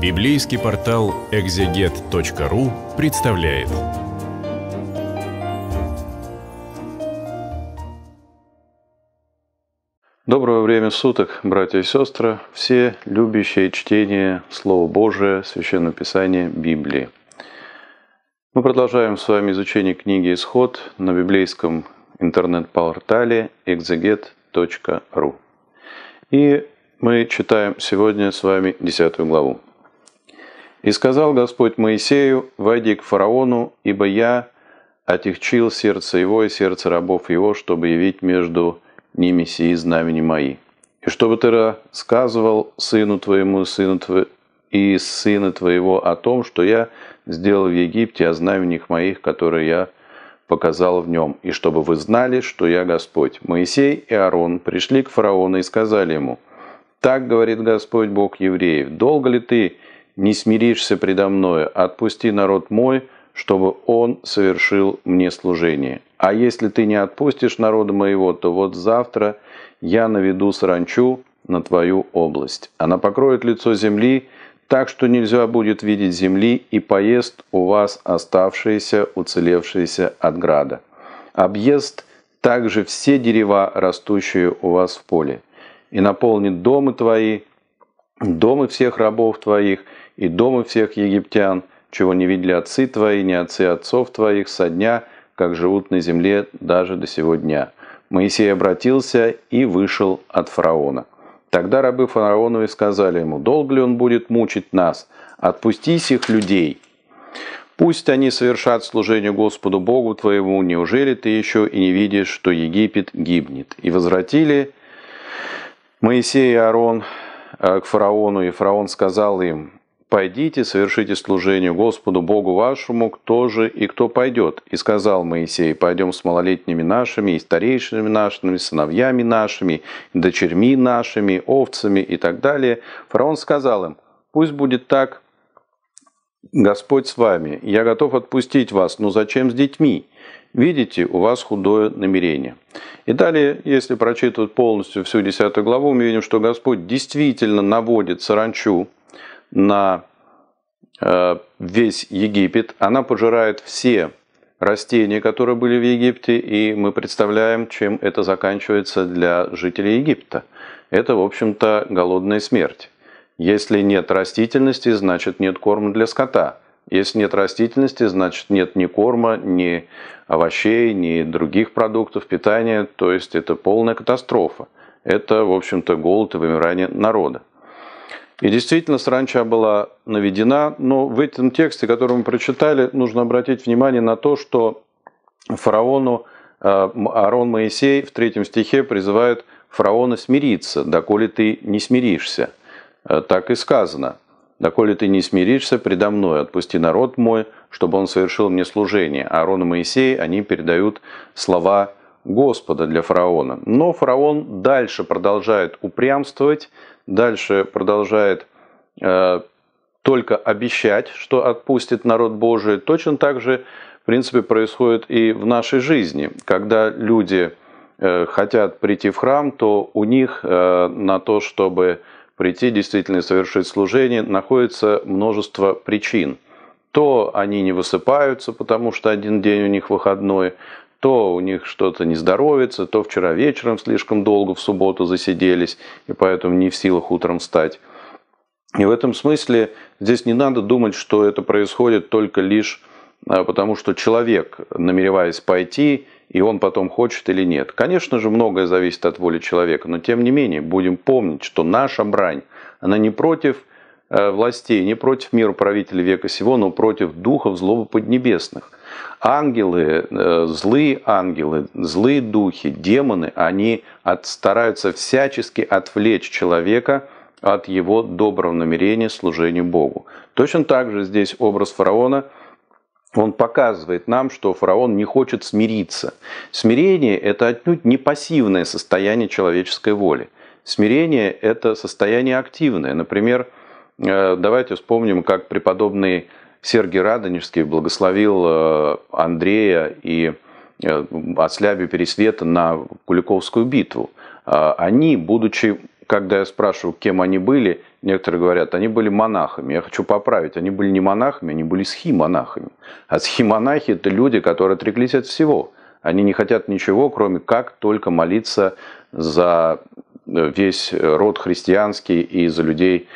Библейский портал экзегет.ру представляет. Доброго времени суток, братья и сестры, все любящие чтение Слова Божия, Священного Писания, Библии. Мы продолжаем с вами изучение книги «Исход» на библейском интернет-портале exeget.ru. И мы читаем сегодня с вами 10 главу. И сказал Господь Моисею, «Войди к фараону, ибо я отягчил сердце его и сердце рабов его, чтобы явить между ними сии знамени мои. И чтобы ты рассказывал сыну твоему сыну тв... и сына твоего о том, что я сделал в Египте, о знаменях моих, которые я показал в нем, и чтобы вы знали, что я Господь». Моисей и Аарон пришли к фараону и сказали ему, «Так говорит Господь Бог евреев, долго ли ты, не смиришься предо мною, отпусти народ мой, чтобы он совершил мне служение. А если ты не отпустишь народа моего, то вот завтра я наведу саранчу на твою область. Она покроет лицо земли, так что нельзя будет видеть земли, и поест у вас оставшиеся, уцелевшиеся от града. Объест также все дерева, растущие у вас в поле, и наполнит дома твои, дома всех рабов твоих – и дома всех египтян, чего не видели отцы твои, не отцы отцов твоих со дня, как живут на земле даже до сего дня». Моисей обратился и вышел от фараона. Тогда рабы фараону и сказали ему, «Долго ли он будет мучить нас? Отпусти сих людей». Пусть они совершат служение Господу Богу твоему, неужели ты еще и не видишь, что Египет гибнет? И возвратили Моисей и Аарон э, к фараону, и фараон сказал им, «Пойдите, совершите служение Господу Богу вашему, кто же и кто пойдет». И сказал Моисей, «Пойдем с малолетними нашими, и старейшими нашими, сыновьями нашими, дочерьми нашими, овцами и так далее». Фараон сказал им, «Пусть будет так, Господь с вами, я готов отпустить вас, но зачем с детьми? Видите, у вас худое намерение. И далее, если прочитывать полностью всю 10 главу, мы видим, что Господь действительно наводит саранчу, на э, весь Египет. Она пожирает все растения, которые были в Египте, и мы представляем, чем это заканчивается для жителей Египта. Это, в общем-то, голодная смерть. Если нет растительности, значит нет корма для скота. Если нет растительности, значит нет ни корма, ни овощей, ни других продуктов питания. То есть это полная катастрофа. Это, в общем-то, голод и вымирание народа. И действительно, сранча была наведена, но в этом тексте, который мы прочитали, нужно обратить внимание на то, что фараону э, Аарон Моисей в третьем стихе призывает фараона смириться, доколе ты не смиришься. Э, так и сказано. «Доколе ты не смиришься предо мной, отпусти народ мой, чтобы он совершил мне служение». Аарон и Моисей, они передают слова Господа для фараона. Но фараон дальше продолжает упрямствовать, Дальше продолжает э, только обещать, что отпустит народ Божий. Точно так же, в принципе, происходит и в нашей жизни. Когда люди э, хотят прийти в храм, то у них э, на то, чтобы прийти действительно и совершить служение, находится множество причин. То они не высыпаются, потому что один день у них выходной, то у них что-то не здоровится, то вчера вечером слишком долго в субботу засиделись, и поэтому не в силах утром встать. И в этом смысле здесь не надо думать, что это происходит только лишь а, потому, что человек, намереваясь пойти, и он потом хочет или нет. Конечно же, многое зависит от воли человека, но тем не менее, будем помнить, что наша брань, она не против – Э, властей, не против мира правителей века сего, но против духов злобы поднебесных. Ангелы, э, злые ангелы, злые духи, демоны, они от, стараются всячески отвлечь человека от его доброго намерения служению Богу. Точно так же здесь образ фараона – он показывает нам, что фараон не хочет смириться. Смирение – это отнюдь не пассивное состояние человеческой воли. Смирение – это состояние активное. Например, Э, давайте вспомним, как преподобный Сергий Радонежский благословил э, Андрея и э, Ослябе Пересвета на Куликовскую битву. А они, будучи, когда я спрашиваю, кем они были, некоторые говорят, они были монахами. Я хочу поправить, они были не монахами, они были схимонахами. А схимонахи – это люди, которые отреклись от всего. Они не хотят ничего, кроме как только молиться за Э, весь э, род христианский и за людей,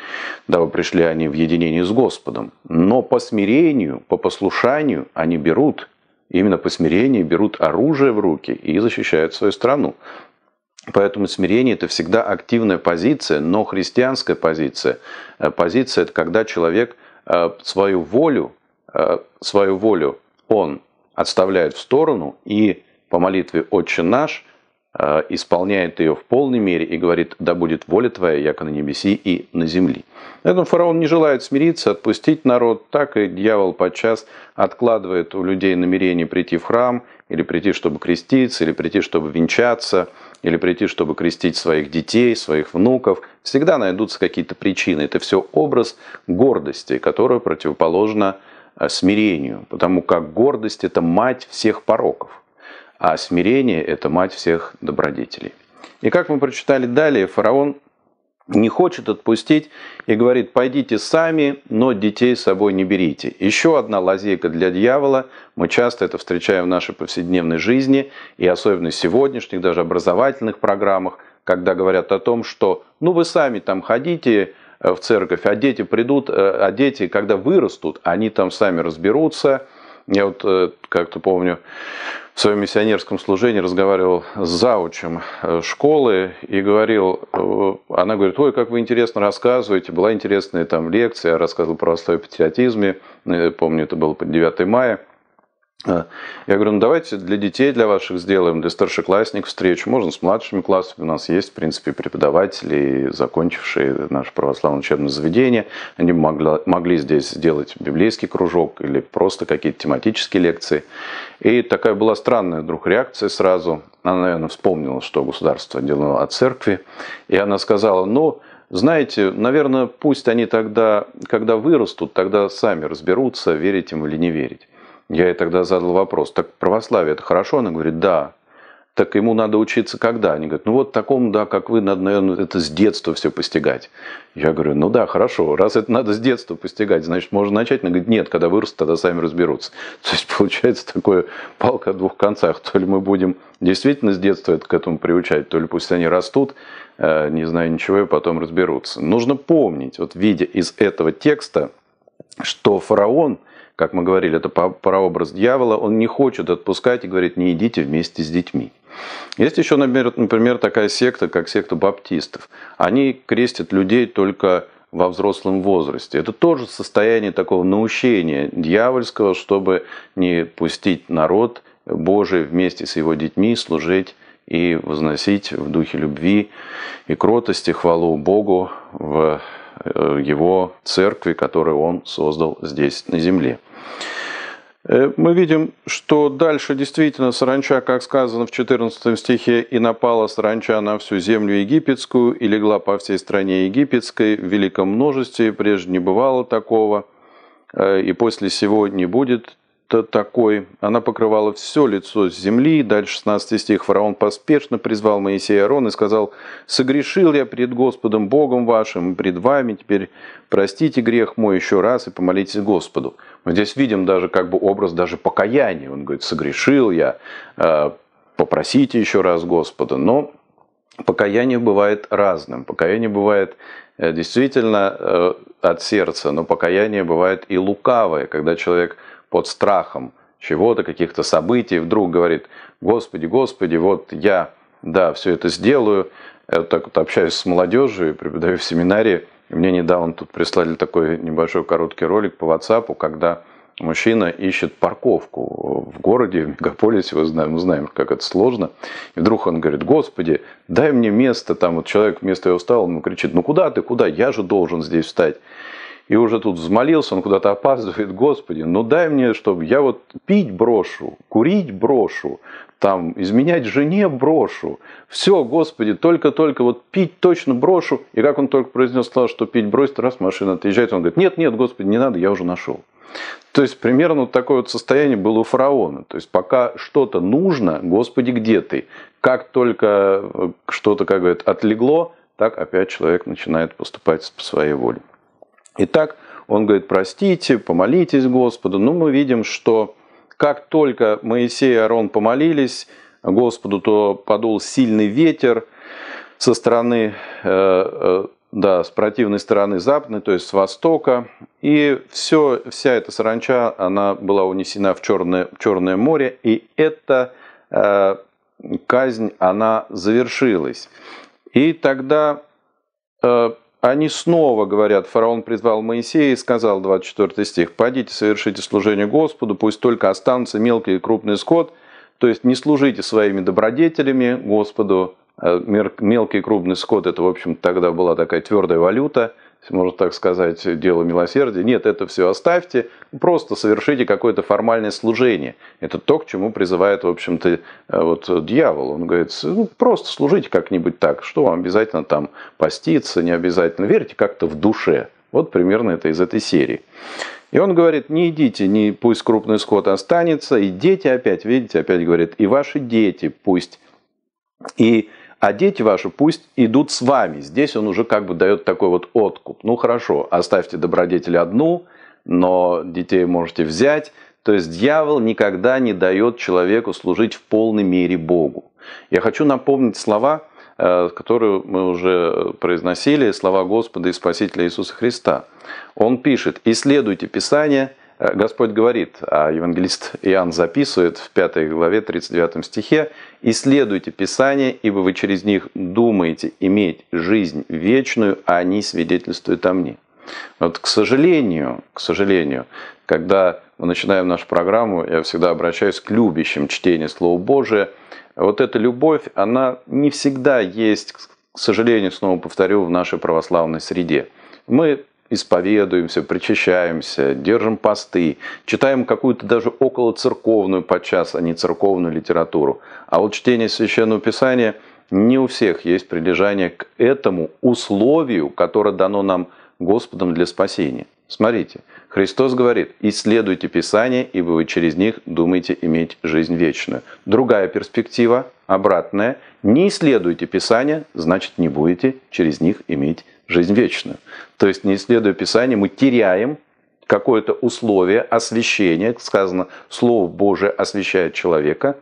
дабы пришли они в единение с Господом. Но по смирению, по послушанию они берут, именно по смирению берут оружие в руки и защищают свою страну. Поэтому смирение – это всегда активная позиция, но христианская позиция. Э, позиция – это когда человек свою волю, свою волю он отставляет в сторону и по молитве «Отче наш» – Э, исполняет ее в полной мере и говорит, да будет воля твоя, яко на небеси и на земле. Поэтому фараон не желает смириться, отпустить народ, так и дьявол подчас откладывает у людей намерение прийти в храм, или прийти, чтобы креститься, или прийти, чтобы венчаться, или прийти, чтобы крестить своих детей, своих внуков. Всегда найдутся какие-то причины. Это все образ гордости, которая противоположна э, смирению, потому как гордость – это мать всех пороков а смирение – это мать всех добродетелей. И как мы прочитали далее, фараон не хочет отпустить и говорит, пойдите сами, но детей с собой не берите. Еще одна лазейка для дьявола, мы часто это встречаем в нашей повседневной жизни, и особенно в сегодняшних, даже образовательных программах, когда говорят о том, что ну вы сами там ходите э, в церковь, а дети придут, э, а дети, когда вырастут, они там сами разберутся, я вот э, как-то помню, в своем миссионерском служении разговаривал с заучем э, школы и говорил, э, она говорит, ой, как вы интересно рассказываете, была интересная там лекция, я рассказывал про православие патриотизме, помню, это было под 9 мая, я говорю, ну давайте для детей, для ваших сделаем, для старшеклассников встречу. Можно с младшими классами. У нас есть, в принципе, преподаватели, закончившие наше православное учебное заведение. Они могли, могли здесь сделать библейский кружок или просто какие-то тематические лекции. И такая была странная вдруг реакция сразу. Она, наверное, вспомнила, что государство делало от церкви. И она сказала, ну, знаете, наверное, пусть они тогда, когда вырастут, тогда сами разберутся, верить им или не верить. Я ей тогда задал вопрос, так православие это хорошо? Она говорит, да. Так ему надо учиться когда? Они говорят, ну вот такому, да, как вы, надо, наверное, это с детства все постигать. Я говорю, ну да, хорошо, раз это надо с детства постигать, значит, можно начать. Она говорит, нет, когда вырастут, тогда сами разберутся. То есть, получается такое палка о двух концах. То ли мы будем действительно с детства это к этому приучать, то ли пусть они растут, э, не знаю ничего, и потом разберутся. Нужно помнить, вот видя из этого текста, что фараон – как мы говорили, это прообраз дьявола, он не хочет отпускать и говорит, не идите вместе с детьми. Есть еще, например, такая секта, как секта баптистов. Они крестят людей только во взрослом возрасте. Это тоже состояние такого наущения дьявольского, чтобы не пустить народ Божий вместе с его детьми служить и возносить в духе любви и кротости хвалу Богу в Э, его церкви, которую он создал здесь, на земле. Э, мы видим, что дальше действительно саранча, как сказано в 14 стихе, «И напала саранча на всю землю египетскую, и легла по всей стране египетской в великом множестве, прежде не бывало такого, э, и после сего не будет такой. Она покрывала все лицо с земли. Дальше 16 стих. Фараон поспешно призвал Моисея и Арон и сказал, «Согрешил я пред Господом Богом вашим и пред вами. Теперь простите грех мой еще раз и помолитесь Господу». Мы здесь видим даже как бы образ даже покаяния. Он говорит, «Согрешил я, э, попросите еще раз Господа». Но покаяние бывает разным. Покаяние бывает э, действительно э, от сердца, но покаяние бывает и лукавое, когда человек – под страхом чего-то, каких-то событий, вдруг говорит, Господи, Господи, вот я, да, все это сделаю, я вот так вот общаюсь с молодежью и преподаю в семинарии, мне недавно тут прислали такой небольшой короткий ролик по WhatsApp, когда мужчина ищет парковку в городе, в мегаполисе, мы знаем, мы знаем, как это сложно. И вдруг он говорит, господи, дай мне место, там вот человек вместо его встал, он ему кричит, ну куда ты, куда, я же должен здесь встать и уже тут взмолился, он куда-то опаздывает, Господи, ну дай мне, чтобы я вот пить брошу, курить брошу, там, изменять жене брошу. Все, Господи, только-только вот пить точно брошу. И как он только произнес, сказал, что пить бросит, раз машина отъезжает, он говорит, нет, нет, Господи, не надо, я уже нашел. То есть, примерно вот такое вот состояние было у фараона. То есть, пока что-то нужно, Господи, где ты? Как только э, что-то, как говорят, отлегло, так опять человек начинает поступать по своей воле. Итак, он говорит, простите, помолитесь Господу. Ну, мы видим, что как только Моисей и Арон помолились Господу, то подул сильный ветер со стороны, э, э, да, с противной стороны западной, то есть с востока. И все, вся эта саранча, она была унесена в Черное, в Черное море, и эта э, казнь, она завершилась. И тогда они снова говорят, фараон призвал Моисея и сказал, 24 стих, «Пойдите, совершите служение Господу, пусть только останутся мелкий и крупный скот». То есть не служите своими добродетелями Господу. Э, мелкий и крупный скот – это, в общем, тогда была такая твердая валюта – можно так сказать, дело милосердия. Нет, это все оставьте, просто совершите какое-то формальное служение. Это то, к чему призывает, в общем-то, э, вот дьявол. Он говорит, ну, просто служите как-нибудь так, что вам обязательно там поститься, не обязательно. Верьте как-то в душе. Вот примерно это из этой серии. И он говорит, не идите, не пусть крупный скот останется, и дети опять, видите, опять говорит, и ваши дети пусть. И а дети ваши пусть идут с вами. Здесь он уже как бы дает такой вот откуп. Ну хорошо, оставьте добродетель одну, но детей можете взять. То есть дьявол никогда не дает человеку служить в полной мере Богу. Я хочу напомнить слова, э, которые мы уже произносили, слова Господа и Спасителя Иисуса Христа. Он пишет, исследуйте Писание – Э, Господь говорит, а евангелист Иоанн записывает в 5 главе 39 стихе, «Исследуйте Писание, ибо вы через них думаете иметь жизнь вечную, а они свидетельствуют о мне». Вот, к сожалению, к сожалению, когда мы начинаем нашу программу, я всегда обращаюсь к любящим чтение Слова Божия. Вот эта любовь, она не всегда есть, к сожалению, снова повторю, в нашей православной среде. Мы исповедуемся, причащаемся, держим посты, читаем какую-то даже около церковную подчас, а не церковную литературу. А вот чтение Священного Писания не у всех есть прилежание к этому условию, которое дано нам Господом для спасения. Смотрите, Христос говорит, исследуйте Писание, ибо вы через них думаете иметь жизнь вечную. Другая перспектива, обратная, не исследуйте Писание, значит не будете через них иметь жизнь вечную. То есть, не исследуя Писание, мы теряем какое-то условие освящения, сказано, Слово Божие освящает человека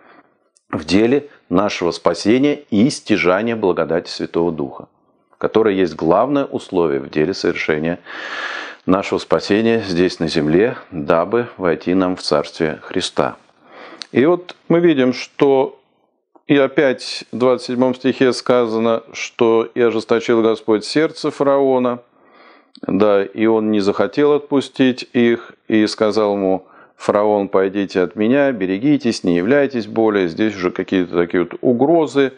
в деле нашего спасения и стяжания благодати Святого Духа, которое есть главное условие в деле совершения нашего спасения здесь на земле, дабы войти нам в Царствие Христа. И вот мы видим, что и опять в 27 стихе сказано, что «И ожесточил Господь сердце фараона», да, и он не захотел отпустить их, и сказал ему, «Фараон, пойдите от меня, берегитесь, не являйтесь более». Здесь уже какие-то такие вот угрозы.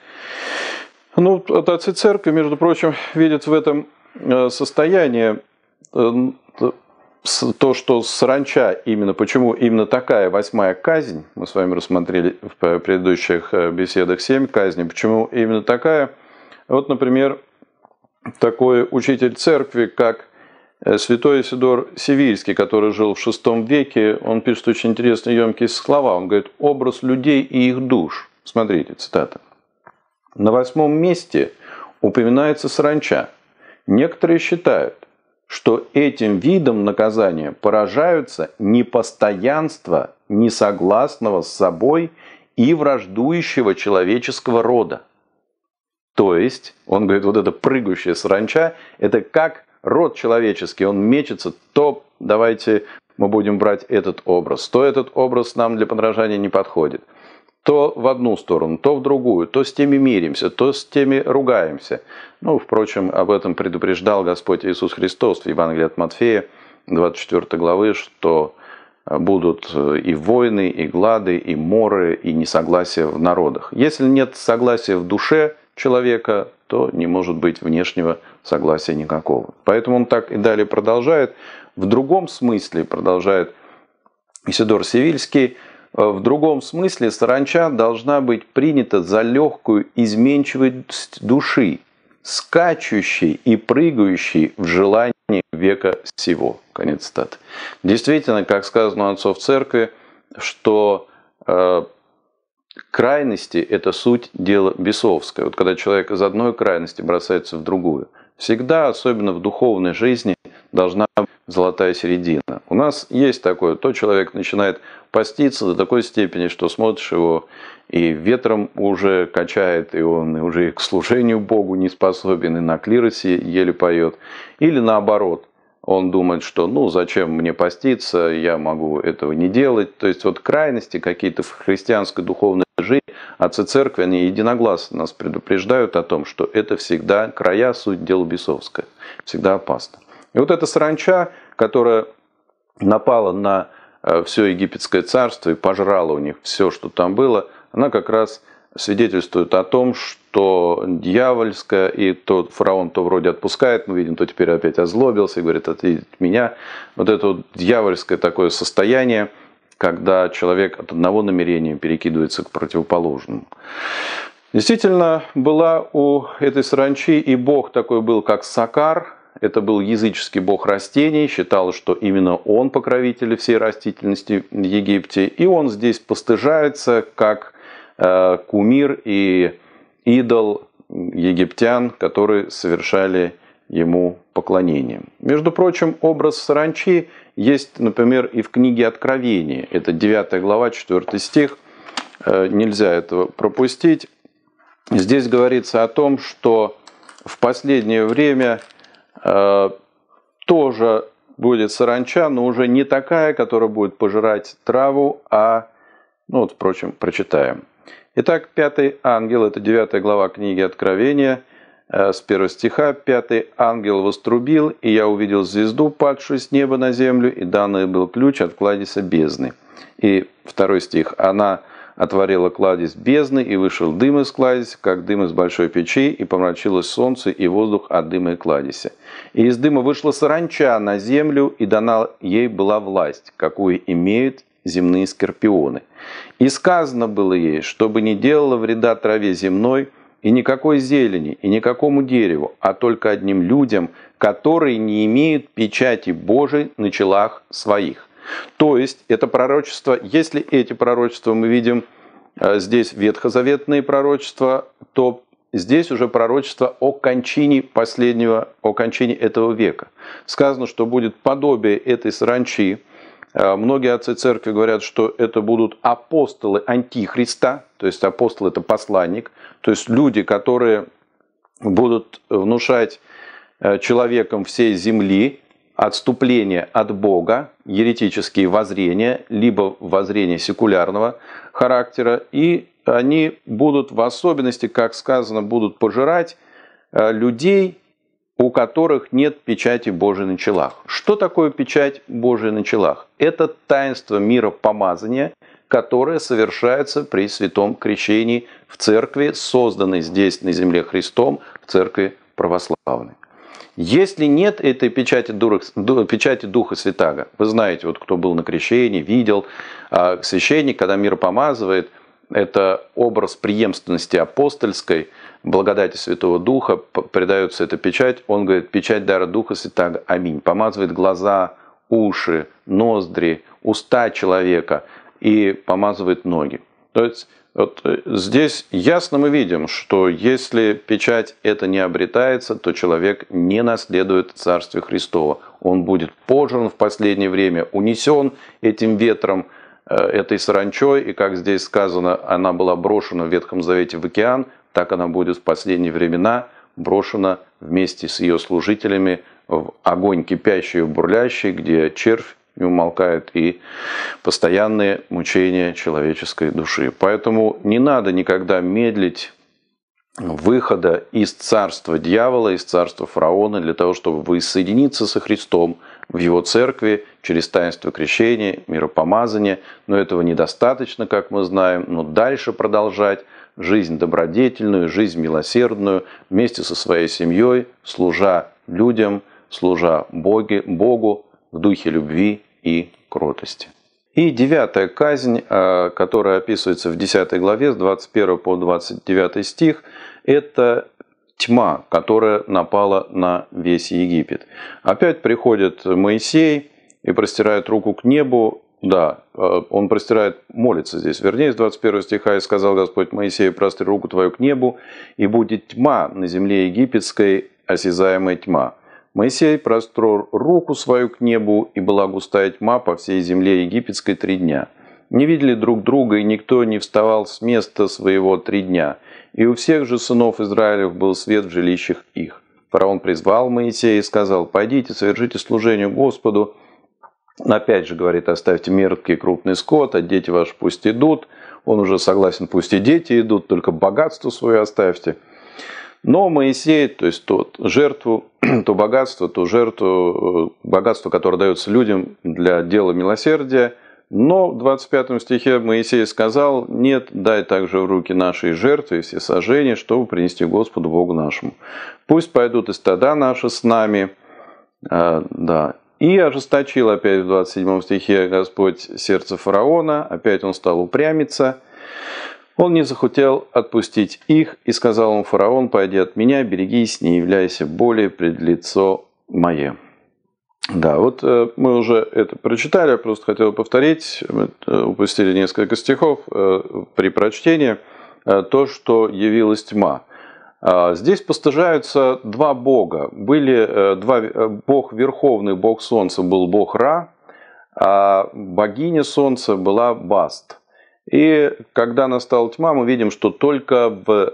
Ну, от отцы церкви, между прочим, видят в этом э, состояние э, то, что саранча именно, почему именно такая восьмая казнь, мы с вами рассмотрели в предыдущих э, беседах семь казней, почему именно такая, вот, например, такой учитель церкви, как э, святой Сидор Сивильский, который жил в шестом веке, он пишет очень интересные емкие слова, он говорит «образ людей и их душ». Смотрите, цитата. «На восьмом месте упоминается саранча. Некоторые считают, что этим видом наказания поражаются непостоянство несогласного с собой и враждующего человеческого рода. То есть, он говорит, вот это прыгающая сранча, это как род человеческий, он мечется, то давайте мы будем брать этот образ, то этот образ нам для подражания не подходит то в одну сторону, то в другую, то с теми миримся, то с теми ругаемся. Ну, впрочем, об этом предупреждал Господь Иисус Христос в Евангелии от Матфея, 24 главы, что э, будут э, и войны, и глады, и моры, и несогласия в народах. Если нет согласия в душе человека, то не может быть внешнего согласия никакого. Поэтому он так и далее продолжает. В другом смысле продолжает Исидор Севильский – Э, в другом смысле саранча должна быть принята за легкую изменчивость души, скачущей и прыгающей в желании века сего. Конец цитаты. Действительно, как сказано у отцов церкви, что э, крайности – это суть дела бесовское. Вот когда человек из одной крайности бросается в другую. Всегда, особенно в духовной жизни – должна быть золотая середина. У нас есть такое, то человек начинает поститься до такой степени, что смотришь его и ветром уже качает, и он уже и к служению Богу не способен, и на клиросе еле поет. Или наоборот, он думает, что ну зачем мне поститься, я могу этого не делать. То есть вот крайности какие-то в христианской духовной жизни, отцы церкви, они единогласно нас предупреждают о том, что это всегда края, суть дела бесовская, всегда опасно. И вот эта саранча, которая напала на э, все египетское царство и пожрала у них все, что там было, она как раз свидетельствует о том, что дьявольская. и то фараон то вроде отпускает, мы видим, то теперь опять озлобился и говорит, от меня. Вот это вот дьявольское такое состояние, когда человек от одного намерения перекидывается к противоположному. Действительно, была у этой саранчи, и бог такой был, как Сакар, это был языческий бог растений, считал, что именно он покровитель всей растительности в Египте. И он здесь постыжается как э, кумир и идол египтян, которые совершали ему поклонение. Между прочим, образ саранчи есть, например, и в книге Откровения. Это 9 глава, 4 стих. Э, нельзя этого пропустить. Здесь говорится о том, что в последнее время Э, тоже будет саранча, но уже не такая, которая будет пожирать траву, а, ну вот, впрочем, прочитаем. Итак, пятый ангел, это девятая глава книги Откровения, э, с первого стиха. Пятый ангел вострубил, и я увидел звезду, падшую с неба на землю, и данный был ключ от кладиса бездны. И второй стих. Она отворила кладезь бездны, и вышел дым из кладезь, как дым из большой печи, и помрачилось солнце и воздух от дыма и кладезя. И из дыма вышла саранча на землю, и дана ей была власть, какую имеют земные скорпионы. И сказано было ей, чтобы не делала вреда траве земной, и никакой зелени, и никакому дереву, а только одним людям, которые не имеют печати Божией на челах своих – то есть это пророчество, если эти пророчества мы видим э, здесь ветхозаветные пророчества, то здесь уже пророчество о кончине последнего, о кончине этого века. Сказано, что будет подобие этой саранчи. Э, многие отцы церкви говорят, что это будут апостолы антихриста, то есть апостол это посланник, то есть люди, которые будут внушать э, человеком всей земли отступление от Бога, еретические воззрения, либо воззрения секулярного характера, и они будут в особенности, как сказано, будут пожирать э, людей, у которых нет печати Божией на челах. Что такое печать Божия на челах? Это таинство мира помазания, которое совершается при святом крещении в церкви, созданной здесь на земле Христом, в церкви православной. Если нет этой печати, дура, печати Духа Святаго, вы знаете, вот кто был на крещении, видел, а, священник, когда мир помазывает, это образ преемственности апостольской, благодати Святого Духа, передается эта печать, он говорит, печать дара Духа Святаго, аминь. Помазывает глаза, уши, ноздри, уста человека и помазывает ноги. То есть вот э, здесь ясно мы видим, что если печать это не обретается, то человек не наследует Царствие Христова. Он будет пожран в последнее время, унесен этим ветром, э, этой саранчой, и, как здесь сказано, она была брошена в Ветхом Завете в океан, так она будет в последние времена брошена вместе с ее служителями в огонь кипящий и бурлящий, где червь не умолкает, и постоянные мучения человеческой души. Поэтому не надо никогда медлить выхода из царства дьявола, из царства фараона, для того, чтобы воссоединиться со Христом в его церкви через таинство крещения, миропомазания. Но этого недостаточно, как мы знаем, но дальше продолжать жизнь добродетельную, жизнь милосердную, вместе со своей семьей, служа людям, служа Боге, Богу в духе любви и кротости. И девятая казнь, э, которая описывается в 10 главе с 21 по 29 стих, это тьма, которая напала на весь Египет. Опять приходит Моисей и простирает руку к небу. Да, э, он простирает, молится здесь. Вернее, с 21 стиха «И сказал Господь Моисею, простри руку твою к небу, и будет тьма на земле египетской, осязаемая тьма». Моисей прострор руку свою к небу, и была густая тьма по всей земле египетской три дня. Не видели друг друга, и никто не вставал с места своего три дня. И у всех же сынов Израилев был свет в жилищах их. Фараон призвал Моисея и сказал, «Пойдите, совершите служение Господу». Опять же, говорит, оставьте мерзкий и крупный скот, а дети ваши пусть идут. Он уже согласен, пусть и дети идут, только богатство свое оставьте. Но Моисей, то есть тот жертву, то богатство, то жертву, э, богатство, которое дается людям для дела милосердия. Но в 25 стихе Моисей сказал, нет, дай также в руки нашей жертвы и все сожжения, чтобы принести Господу Богу нашему. Пусть пойдут и стада наши с нами. А, да. И ожесточил опять в 27 стихе Господь сердце фараона, опять он стал упрямиться. Он не захотел отпустить их, и сказал им фараон, «Пойди от меня, берегись, не являйся более пред лицо мое». Да, вот э, мы уже это прочитали, я просто хотел повторить, э, упустили несколько стихов э, при прочтении, то, что явилась тьма. А, здесь постажаются два бога. Были два, бог верховный, бог солнца был бог Ра, а богиня солнца была Баст – и когда настала тьма, мы видим, что только в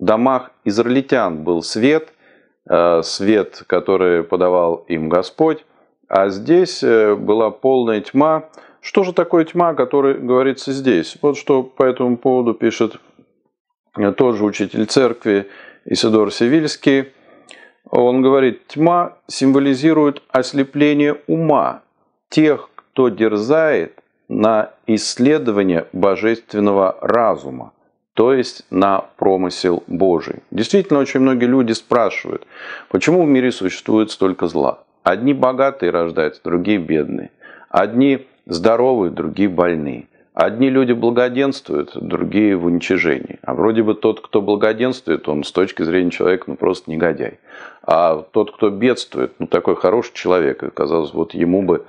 домах израильтян был свет, э, свет, который подавал им Господь, а здесь э, была полная тьма. Что же такое тьма, о которой говорится здесь? Вот что по этому поводу пишет э, тоже учитель церкви Исидор Севильский. Он говорит, тьма символизирует ослепление ума тех, кто дерзает – на исследование божественного разума, то есть на промысел Божий. Действительно, очень многие люди спрашивают, почему в мире существует столько зла? Одни богатые рождаются, другие бедные. Одни здоровые, другие больные. Одни люди благоденствуют, другие в уничижении. А вроде бы тот, кто благоденствует, он с точки зрения человека ну, просто негодяй. А тот, кто бедствует, ну такой хороший человек. И казалось, вот ему бы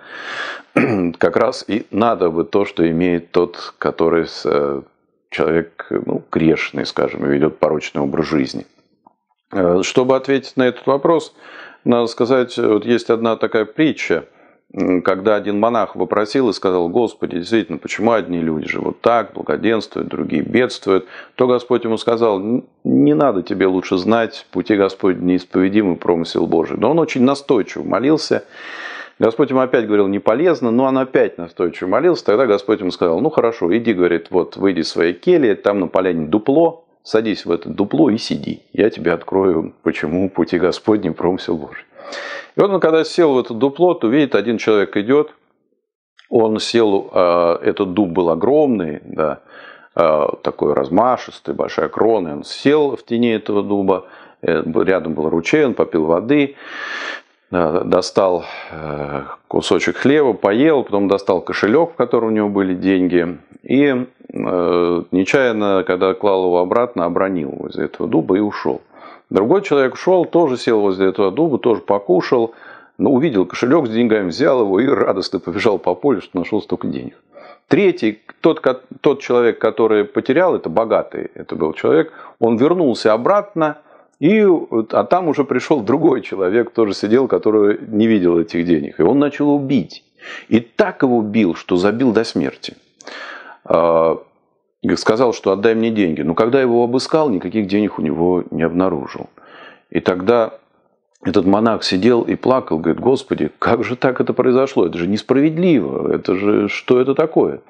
как раз и надо бы то, что имеет тот, который э, человек ну, грешный, скажем, ведет порочный образ жизни. Э, чтобы ответить на этот вопрос, надо сказать, вот есть одна такая притча – когда один монах вопросил и сказал, Господи, действительно, почему одни люди живут так, благоденствуют, другие бедствуют, то Господь ему сказал, не надо тебе лучше знать, пути Господь неисповедимы, промысел Божий. Но он очень настойчиво молился, Господь ему опять говорил, не полезно, но он опять настойчиво молился. Тогда Господь ему сказал, ну хорошо, иди, говорит, вот выйди из своей кельи, там на поляне дупло, Садись в это дупло и сиди. Я тебе открою, почему пути Господни промысел Божий. И он, когда сел в это дупло, то видит, один человек идет, он сел, а, этот дуб был огромный, да, а, такой размашистый, большая крона, он сел в тени этого дуба, э, рядом был ручей, он попил воды, достал э, кусочек хлеба, поел, потом достал кошелек, в котором у него были деньги, и Э, нечаянно, когда клал его обратно, обронил возле этого дуба и ушел. Другой человек ушел, тоже сел возле этого дуба, тоже покушал, но увидел кошелек с деньгами, взял его и радостно побежал по полю, что нашел столько денег. Третий, тот, тот человек, который потерял, это богатый, это был человек, он вернулся обратно, и, а там уже пришел другой человек, тоже сидел, который не видел этих денег. И он начал убить. И так его убил, что забил до смерти. А, сказал, что отдай мне деньги. Но когда его обыскал, никаких денег у него не обнаружил. И тогда этот монах сидел и плакал, говорит, Господи, как же так это произошло? Это же несправедливо, это же что это такое?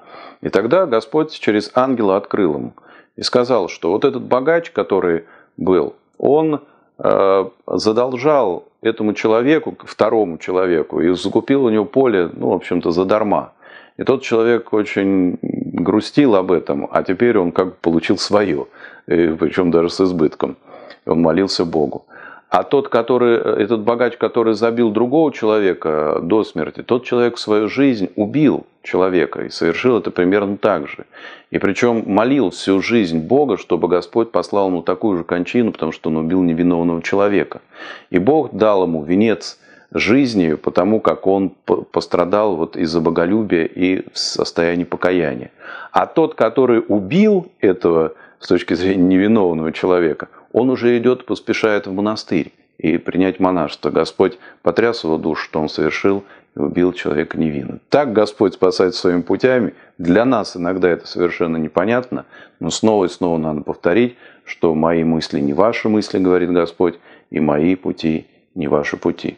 И тогда Господь через ангела открыл ему и сказал, что вот этот богач, который был, он э, задолжал этому человеку, второму человеку, и закупил у него поле, ну, в общем-то, задарма. И тот человек очень грустил об этом, а теперь он как бы получил свое, э, причем даже с избытком. Он молился Богу. А тот, который, э, этот богач, который забил другого человека э, до смерти, тот человек свою жизнь убил человека и совершил это примерно так же. И причем молил всю жизнь Бога, чтобы Господь послал ему такую же кончину, потому что он убил невиновного человека. И Бог дал ему венец – жизнью, потому как он пострадал вот из-за боголюбия и в состоянии покаяния. А тот, который убил этого, с точки зрения невиновного человека, он уже идет, поспешает в монастырь и принять монашество. Господь потряс его душу, что он совершил и убил человека невинно. Так Господь спасает своими путями. Для нас иногда это совершенно непонятно, но снова и снова надо повторить, что мои мысли не ваши мысли, говорит Господь, и мои пути не ваши пути.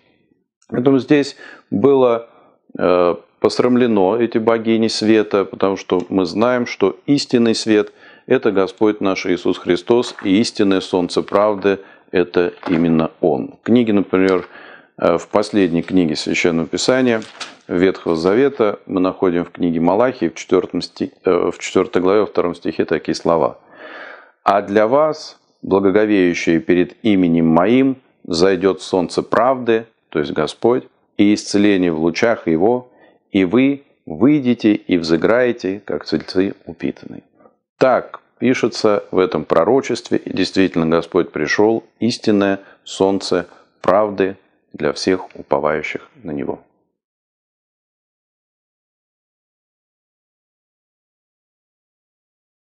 Поэтому здесь было э, посрамлено эти богини света, потому что мы знаем, что истинный свет – это Господь наш Иисус Христос, и истинное солнце правды – это именно Он. Книги, например, э, в последней книге Священного Писания Ветхого Завета мы находим в книге Малахии в 4, стих, э, в 4 главе, в 2 стихе такие слова. «А для вас, благоговеющие перед именем Моим, зайдет солнце правды, то есть Господь, и исцеление в лучах Его, и вы выйдете и взыграете, как цельцы упитанные. Так пишется в этом пророчестве, и действительно Господь пришел, истинное солнце правды для всех уповающих на Него.